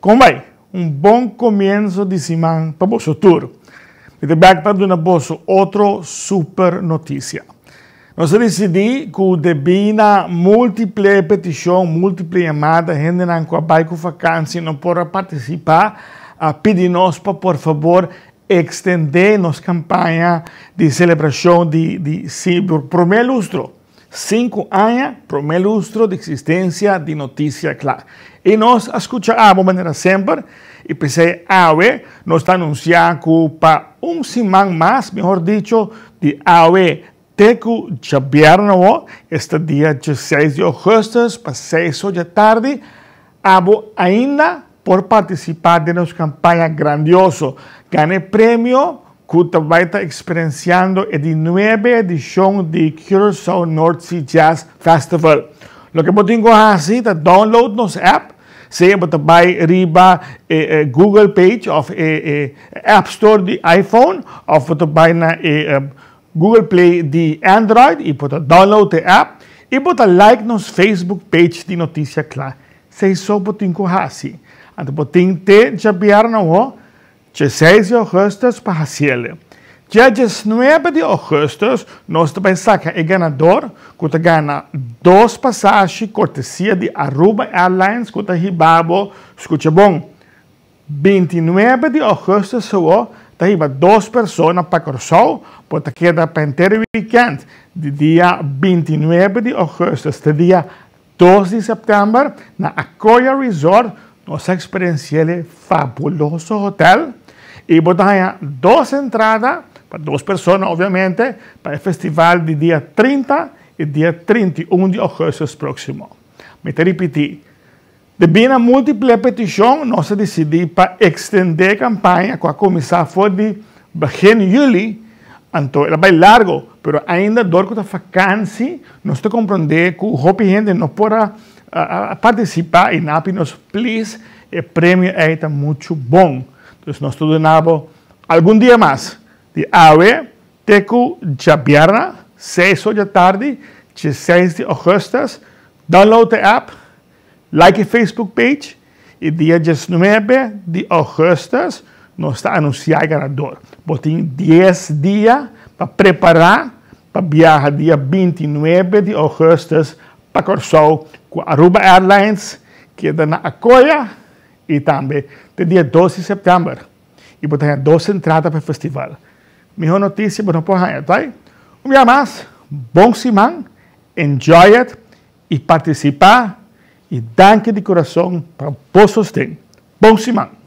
como vai? Um bom começo de semana para o vosso tour. E de back para uma vosso outra super notícia. Nós decidimos que Debina múltipla petição, múltipla chamada, gente não vai com vacância, não pode participar, a pedir nós para, por favor, estender nossa campanha de celebração de, de, de, primeiro lustro. cinco años primer lustro de existencia de Noticia Clara. Y nos escuchábamos manera siempre y pensé, a AVE nos está anunciando para un simán más, mejor dicho, de AVE Teco Chabiarno, este día 16 de agosto, para 6 de tarde, abo ainda por participar de nuestra campaña grandioso. gané premio Kuta weiter experienciando el 19 edición de Curacao North Sea Jazz Festival. Lo que putin ko hasi, ta download nos app, say but by riba eh, eh, Google page of eh, eh App Store di iPhone of the by na Google Play di Android, i iputa download the app, i iputa like nos Facebook page di noticia kla. Say so putin ko hasi. At putin te jabiar na ho, 16 de agosto para Cielo. Dia 19 de agosto, nós temos saca o ganador, que ganha dois passagens cortesia de Aruba Airlines, que está ribabo, escute bom. 29 de agosto, só Taiba duas pessoas para Corsol, porque queda para inteiro weekend, de dia 29 de agosto até dia 2 de setembro, na Akoya Resort, nossa experiência é fabuloso hotel, e botaram duas entradas, para duas pessoas, obviamente, para o festival de dia 30 e dia 31 de agosto próximo. Me te repeti, devido a múltipla petição, nós decidimos para estender a campanha, com a comissão foi de Virgínia Juli, então era bem largo, mas ainda com a vacância, nós te compreender que o gente não pode participar e NAPI nos please, o prêmio é muito bom. Entonces nos ordenaba algún día más. De ave, teco, chapiarna, 6 da tarde, 16 de agosto. Download the app, like the Facebook page. E dia 19 de agosto, nós está o ganador. Você tem 10 dias para preparar para viajar dia 29 de agosto para Corsol com a Aruba Airlines, que é na Acolha e também de dia 12 de setembro. E vou ter duas entradas para o festival. minha notícia, para não pôr tá? Um dia mais, bom simão, enjoy it e participar. E danke de coração para o Bom simão!